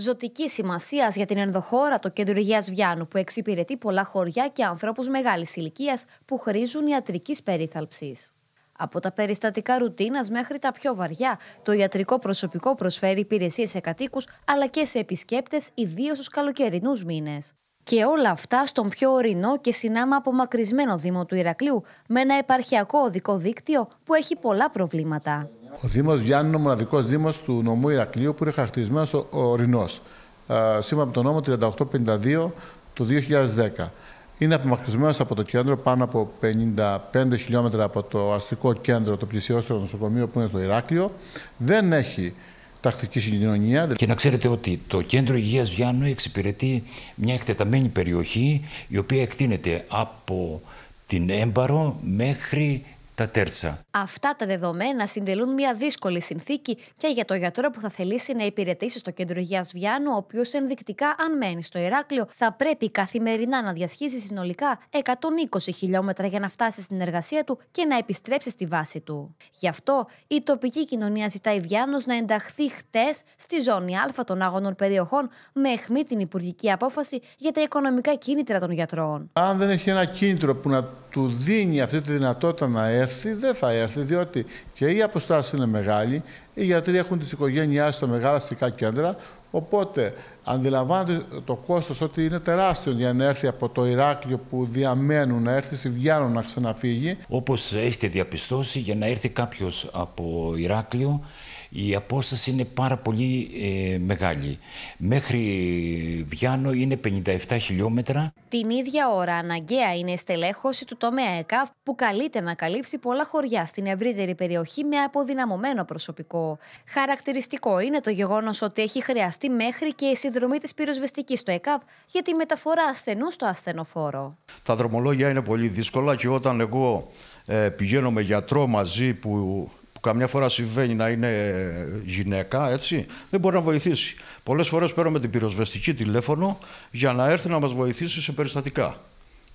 ζωτική σημασία για την ενδοχώρα το κέντρο υγείας Βιάνου, που εξυπηρετεί πολλά χωριά και ανθρώπους μεγάλης ηλικίας που χρήζουν ιατρικής περίθαλψης. Από τα περιστατικά ρουτίνας μέχρι τα πιο βαριά, το ιατρικό προσωπικό προσφέρει υπηρεσίες σε κατοίκους αλλά και σε επισκέπτες, ιδίως στους καλοκαιρινούς μήνες. Και όλα αυτά στον πιο ορεινό και συνάμα απομακρυσμένο Δήμο του Ηρακλείου, με ένα επαρχιακό οδικό δίκτυο που έχει πολλά προβλήματα. Ο Δήμος Γιάννη είναι ο μοναδικός Δήμος του νομού Ηρακλείου που είναι χαρακτηρισμένος ορεινό. Σύμφωνα με τον νόμο 3852 του 2010. Είναι απομακρυσμένος από το κέντρο πάνω από 55 χιλιόμετρα από το αστικό κέντρο, το πλησιότερο νοσοκομείο που είναι στο Ηράκλειο. Δεν έχει τακτική συγκοινωνία. Δηλαδή. Και να ξέρετε ότι το κέντρο υγείας Βιάννου εξυπηρετεί μια εκτεταμένη περιοχή η οποία εκτείνεται από την Έμπαρο μέχρι τα Αυτά τα δεδομένα συντελούν μια δύσκολη συνθήκη και για το γιατρό που θα θελήσει να υπηρετήσει στο κέντρο υγείας Βιάνου, ο οποίος ενδεικτικά, αν μένει στο Ηράκλειο, θα πρέπει καθημερινά να διασχίσει συνολικά 120 χιλιόμετρα για να φτάσει στην εργασία του και να επιστρέψει στη βάση του. Γι' αυτό η τοπική κοινωνία ζητάει Βιάνου να ενταχθεί χτες στη ζώνη Α των άγωνων περιοχών με αιχμή την υπουργική απόφαση για τα οικονομικά κίνητρα των γιατρών. Αν δεν έχει ένα κίνητρο που να του δίνει αυτή τη δυνατότητα να έρθει έρθει, δεν θα έρθει, διότι και οι αποστάσεις είναι μεγάλοι, οι γιατροί έχουν τις οικογένειέ στα μεγάλα αστικά κέντρα. Οπότε αντιλαμβάνονται το κόστος ότι είναι τεράστιο για να έρθει από το Ηράκλειο που διαμένουν, να έρθει στη Βιάνο να ξαναφύγει. Όπως έχετε διαπιστώσει, για να έρθει κάποιος από Ηράκλειο η απόσταση είναι πάρα πολύ ε, μεγάλη. Μέχρι Βιάνο είναι 57 χιλιόμετρα. Την ίδια ώρα αναγκαία είναι η στελέχωση του τομέα ΕΚΑΒ που καλείται να καλύψει πολλά χωριά στην ευρύτερη περιοχή με αποδυναμωμένο προσωπικό. Χαρακτηριστικό είναι το γεγονός ότι έχει χρειαστεί μέχρι και η συνδρομή της πυροσβεστικής του ΕΚΑΒ για τη μεταφορά ασθενού στο ασθενοφόρο. Τα δρομολόγια είναι πολύ δύσκολα και όταν εγώ ε, πηγαίνω με γιατρό μαζί που που καμιά φορά συμβαίνει να είναι γυναίκα, έτσι, δεν μπορεί να βοηθήσει. Πολλές φορές παίρνουμε την πυροσβεστική τηλέφωνο για να έρθει να μας βοηθήσει σε περιστατικά.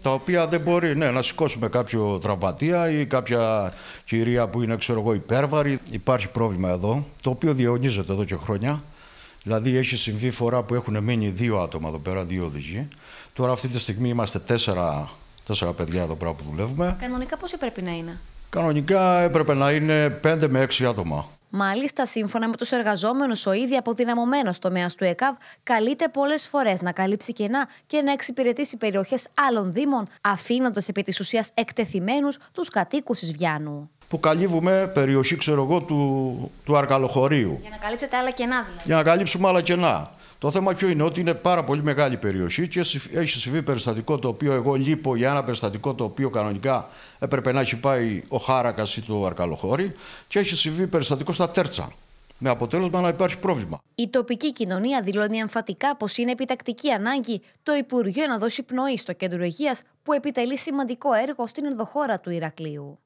Τα οποία δεν μπορεί ναι, να σηκώσουμε κάποιο τραυματία ή κάποια κυρία που είναι ξέρω εγώ, υπέρβαρη. Υπάρχει πρόβλημα εδώ, το οποίο διαιωνίζεται εδώ και χρόνια. Δηλαδή έχει συμβεί φορά που έχουν μείνει δύο άτομα εδώ πέρα, δύο οδηγοί. Τώρα αυτή τη στιγμή είμαστε τέσσερα, τέσσερα παιδιά εδώ πέρα που δουλεύουμε. Κανονικά πόσοι πρέπει να είναι. Κανονικά έπρεπε να είναι 5 με 6 άτομα. Μάλιστα, σύμφωνα με τους εργαζόμενους, ο ήδη αποδυναμωμένος τομέας του ΕΚΑΒ καλείται πολλές φορές να καλύψει κενά και να εξυπηρετήσει περιοχές άλλων Δήμων, αφήνοντας επί της ουσίας εκτεθειμένους τους κατοίκους της Βιάνου. Που καλύβουμε περιοχή, ξέρω εγώ, του, του Αρκαλοχωρίου. Για να καλύψετε άλλα κενά, δηλαδή. Για να καλύψουμε άλλα κενά. Το θέμα ποιο είναι ότι είναι πάρα πολύ μεγάλη περιοχή και έχει συμβεί περιστατικό το οποίο εγώ λείπω για ένα περιστατικό το οποίο κανονικά έπρεπε να έχει πάει ο Χάρακας ή το Αρκαλοχώρι και έχει συμβεί περιστατικό στα Τέρτσα. Με αποτέλεσμα να υπάρχει πρόβλημα. Η τοπική κοινωνία δηλώνει εμφατικά πως είναι επιτακτική ανάγκη το Υπουργείο να δώσει πνοή στο κέντρο υγείας που επιτελεί σημαντικό έργο στην ενδοχώρα του Ηρακλείου.